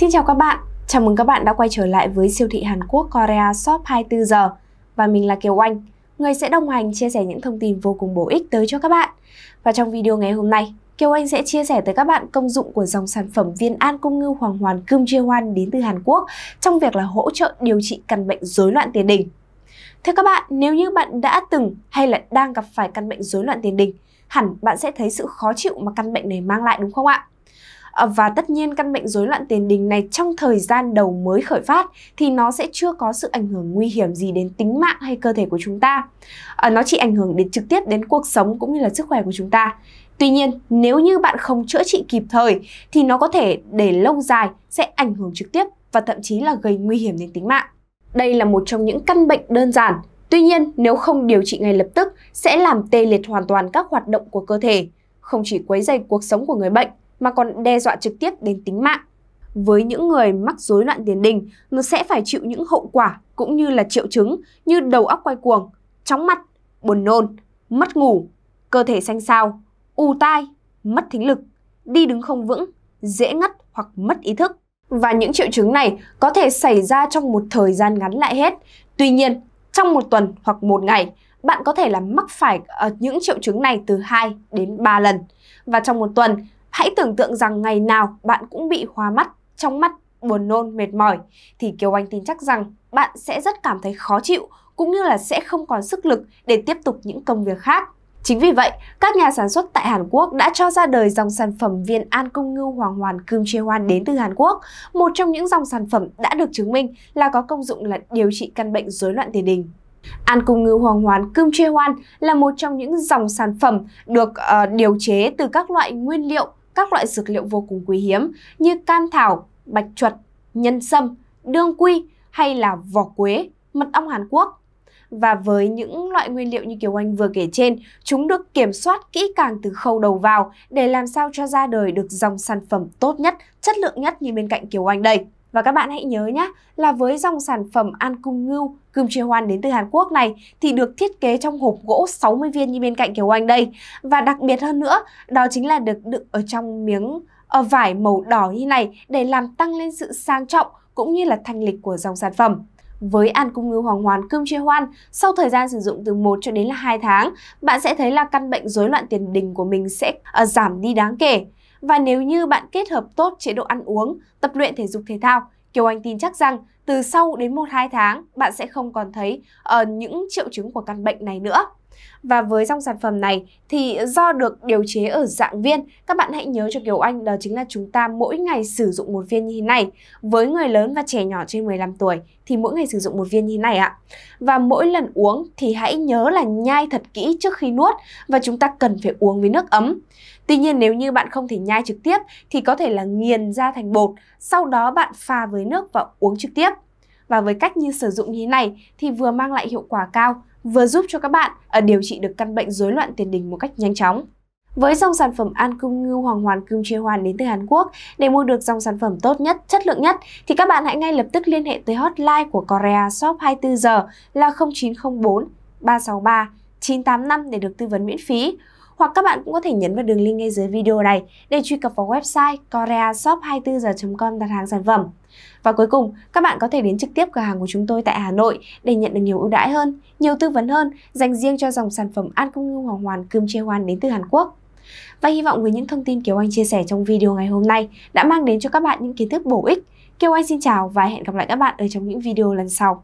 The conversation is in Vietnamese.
Xin chào các bạn, chào mừng các bạn đã quay trở lại với siêu thị Hàn Quốc Korea Shop 24 giờ và mình là Kiều Anh, người sẽ đồng hành chia sẻ những thông tin vô cùng bổ ích tới cho các bạn. Và trong video ngày hôm nay, Kiều Anh sẽ chia sẻ tới các bạn công dụng của dòng sản phẩm viên an cung ngư hoàng hoàn Kim Chia Hoan đến từ Hàn Quốc trong việc là hỗ trợ điều trị căn bệnh rối loạn tiền đình. Thưa các bạn, nếu như bạn đã từng hay là đang gặp phải căn bệnh rối loạn tiền đình, hẳn bạn sẽ thấy sự khó chịu mà căn bệnh này mang lại đúng không ạ? Ờ, và tất nhiên căn bệnh rối loạn tiền đình này trong thời gian đầu mới khởi phát thì nó sẽ chưa có sự ảnh hưởng nguy hiểm gì đến tính mạng hay cơ thể của chúng ta. Ờ, nó chỉ ảnh hưởng đến trực tiếp đến cuộc sống cũng như là sức khỏe của chúng ta. Tuy nhiên, nếu như bạn không chữa trị kịp thời thì nó có thể để lâu dài sẽ ảnh hưởng trực tiếp và thậm chí là gây nguy hiểm đến tính mạng. Đây là một trong những căn bệnh đơn giản Tuy nhiên, nếu không điều trị ngay lập tức sẽ làm tê liệt hoàn toàn các hoạt động của cơ thể, không chỉ quấy rầy cuộc sống của người bệnh mà còn đe dọa trực tiếp đến tính mạng. Với những người mắc rối loạn tiền đình, nó sẽ phải chịu những hậu quả cũng như là triệu chứng như đầu óc quay cuồng, chóng mặt, buồn nôn, mất ngủ, cơ thể xanh xao, u tai, mất thính lực, đi đứng không vững, dễ ngất hoặc mất ý thức. Và những triệu chứng này có thể xảy ra trong một thời gian ngắn lại hết. Tuy nhiên, trong một tuần hoặc một ngày, bạn có thể là mắc phải ờ, những triệu chứng này từ 2 đến 3 lần. Và trong một tuần, Hãy tưởng tượng rằng ngày nào bạn cũng bị hoa mắt, trong mắt, buồn nôn, mệt mỏi thì Kiều Anh tin chắc rằng bạn sẽ rất cảm thấy khó chịu cũng như là sẽ không còn sức lực để tiếp tục những công việc khác. Chính vì vậy, các nhà sản xuất tại Hàn Quốc đã cho ra đời dòng sản phẩm viên an công ngưu hoàng hoàn cương chê hoan đến từ Hàn Quốc, một trong những dòng sản phẩm đã được chứng minh là có công dụng là điều trị căn bệnh rối loạn tiền đình. An cung ngư hoàng hoàn cơm chê hoan là một trong những dòng sản phẩm được uh, điều chế từ các loại nguyên liệu các loại dược liệu vô cùng quý hiếm như cam thảo, bạch chuột, nhân sâm, đương quy hay là vỏ quế, mật ong Hàn Quốc. Và với những loại nguyên liệu như Kiều Anh vừa kể trên, chúng được kiểm soát kỹ càng từ khâu đầu vào để làm sao cho ra đời được dòng sản phẩm tốt nhất, chất lượng nhất như bên cạnh Kiều Anh đây. Và các bạn hãy nhớ nhé, là với dòng sản phẩm An Cung Ngưu, cơm chia hoan đến từ Hàn Quốc này thì được thiết kế trong hộp gỗ 60 viên như bên cạnh Kiều Anh đây. Và đặc biệt hơn nữa, đó chính là được đựng ở trong miếng ở ờ, vải màu đỏ như này để làm tăng lên sự sang trọng cũng như là thanh lịch của dòng sản phẩm. Với An Cung ngưu Hoàng Hoàn Cơm Chia Hoan, sau thời gian sử dụng từ 1 cho đến là 2 tháng, bạn sẽ thấy là căn bệnh rối loạn tiền đình của mình sẽ ờ, giảm đi đáng kể. Và nếu như bạn kết hợp tốt chế độ ăn uống, tập luyện thể dục thể thao, Kiều Anh tin chắc rằng từ sau đến 1-2 tháng bạn sẽ không còn thấy uh, những triệu chứng của căn bệnh này nữa. Và với dòng sản phẩm này thì do được điều chế ở dạng viên, các bạn hãy nhớ cho Kiều Anh đó chính là chúng ta mỗi ngày sử dụng một viên như thế này. Với người lớn và trẻ nhỏ trên 15 tuổi thì mỗi ngày sử dụng một viên như thế này ạ. Và mỗi lần uống thì hãy nhớ là nhai thật kỹ trước khi nuốt và chúng ta cần phải uống với nước ấm. Tuy nhiên nếu như bạn không thể nhai trực tiếp thì có thể là nghiền ra thành bột, sau đó bạn pha với nước và uống trực tiếp. Và với cách như sử dụng như thế này thì vừa mang lại hiệu quả cao, vừa giúp cho các bạn ở ờ, điều trị được căn bệnh rối loạn tiền đình một cách nhanh chóng. Với dòng sản phẩm An Cung ngưu Hoàng Hoàn Kim Chia Hoàn đến từ Hàn Quốc, để mua được dòng sản phẩm tốt nhất, chất lượng nhất thì các bạn hãy ngay lập tức liên hệ tới hotline của Korea Shop 24 giờ là 0904 363 985 để được tư vấn miễn phí hoặc các bạn cũng có thể nhấn vào đường link ngay dưới video này để truy cập vào website koreashop24h.com đặt hàng sản phẩm. Và cuối cùng, các bạn có thể đến trực tiếp cửa hàng của chúng tôi tại Hà Nội để nhận được nhiều ưu đãi hơn, nhiều tư vấn hơn dành riêng cho dòng sản phẩm An Công Ngưu Hoàng Hoàn Cơm Chê Hoan đến từ Hàn Quốc. Và hy vọng với những thông tin Kiều Anh chia sẻ trong video ngày hôm nay đã mang đến cho các bạn những kiến thức bổ ích. Kiều Anh xin chào và hẹn gặp lại các bạn ở trong những video lần sau.